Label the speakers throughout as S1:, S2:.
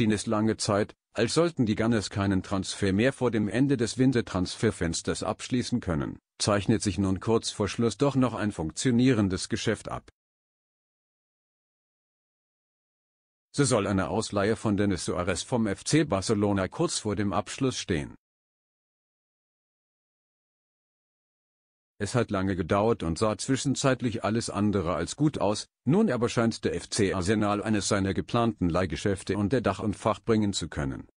S1: schien es lange Zeit, als sollten die Gunners keinen Transfer mehr vor dem Ende des Wintertransferfensters abschließen können, zeichnet sich nun kurz vor Schluss doch noch ein funktionierendes Geschäft ab. So soll eine Ausleihe von Dennis Suarez vom FC Barcelona kurz vor dem Abschluss stehen Es hat lange gedauert und sah zwischenzeitlich alles andere als gut aus, nun aber scheint der FC Arsenal eines seiner geplanten Leihgeschäfte unter Dach und Fach bringen zu können.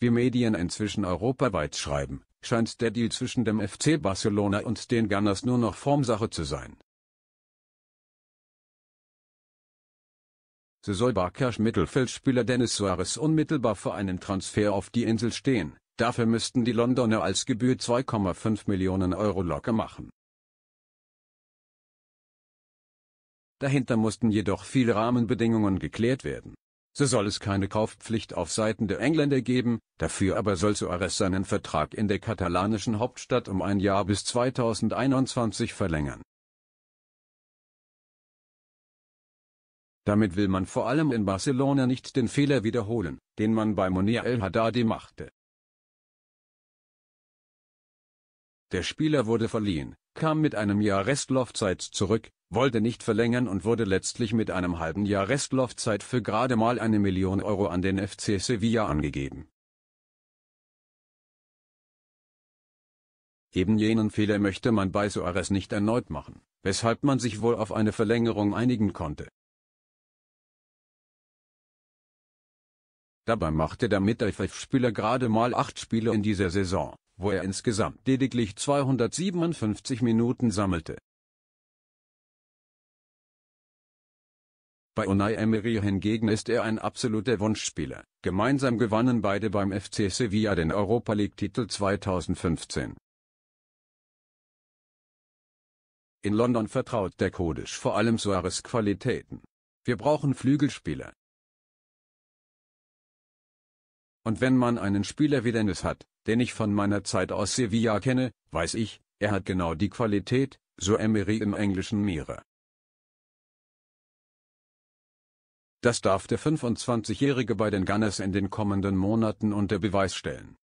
S1: Wie Medien inzwischen europaweit schreiben, scheint der Deal zwischen dem FC Barcelona und den Gunners nur noch Formsache zu sein. So soll Barkers Mittelfeldspieler Dennis Suarez unmittelbar für einen Transfer auf die Insel stehen, Dafür müssten die Londoner als Gebühr 2,5 Millionen Euro locker machen. Dahinter mussten jedoch viele Rahmenbedingungen geklärt werden. So soll es keine Kaufpflicht auf Seiten der Engländer geben, dafür aber soll Suarez seinen Vertrag in der katalanischen Hauptstadt um ein Jahr bis 2021 verlängern. Damit will man vor allem in Barcelona nicht den Fehler wiederholen, den man bei Munir El Haddadi machte. Der Spieler wurde verliehen, kam mit einem Jahr Restlaufzeit zurück, wollte nicht verlängern und wurde letztlich mit einem halben Jahr Restlaufzeit für gerade mal eine Million Euro an den FC Sevilla angegeben. Eben jenen Fehler möchte man bei Suarez nicht erneut machen, weshalb man sich wohl auf eine Verlängerung einigen konnte Dabei machte der Mittelfeldspieler gerade mal acht Spiele in dieser Saison, wo er insgesamt lediglich 257 Minuten sammelte. Bei Unai Emery hingegen ist er ein absoluter Wunschspieler. Gemeinsam gewannen beide beim FC Sevilla den Europa League-Titel 2015. In London vertraut der Kodisch vor allem Suarez Qualitäten. Wir brauchen Flügelspieler, Und wenn man einen Spieler wie Dennis hat, den ich von meiner Zeit aus Sevilla kenne, weiß ich, er hat genau die Qualität, so Emery im englischen Meere. Das darf der 25-Jährige bei den Gunners in den kommenden Monaten unter Beweis stellen.